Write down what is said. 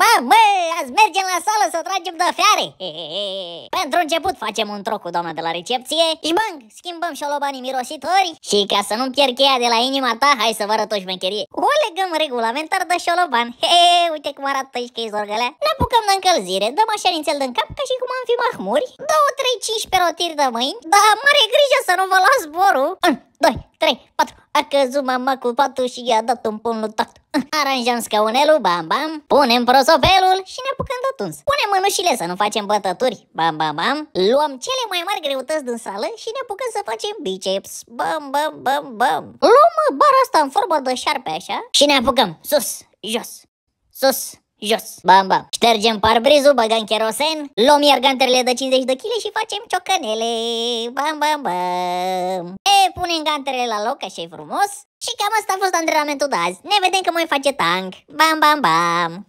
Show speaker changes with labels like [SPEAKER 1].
[SPEAKER 1] Mă, mă, azi mergem la sală să o tragem de fiare Pentru început facem un troc cu doamna de la recepție Și bang, schimbăm șolobanii mirositori Și ca să nu-mi pierd cheia de la inima ta, hai să vă arăt o șmecherie O legăm regulamentar de șoloban he, he, Uite cum arată și că zorgălea Ne apucăm de încălzire, dăm așa nițel din cap ca și cum am fi mahmuri 2, 3, 5 rotiri de mâini Dar mare grijă să nu vă las zborul 1, 2, 3, 4, a căzut mama cu patul și i-a dat un pumn lui Aranjăm scaunelul, bam bam, punem prosopelul și ne apucăm de tuns. Punem mânușile să nu facem bătături, bam bam bam, luăm cele mai mari greutăți din sală și ne apucăm să facem biceps, bam bam bam bam. Luăm bara asta în formă de șarpe așa și ne apucăm sus, jos, sus, jos, bam bam. Ștergem parbrizul, băgăm cherosen, luăm iarganterele de 50 de kg și facem ciocanele, bam bam bam punem gantele la loc, așa frumos. Și cam asta a fost antrenamentul de azi. Ne vedem că mai face tank. Bam, bam, bam!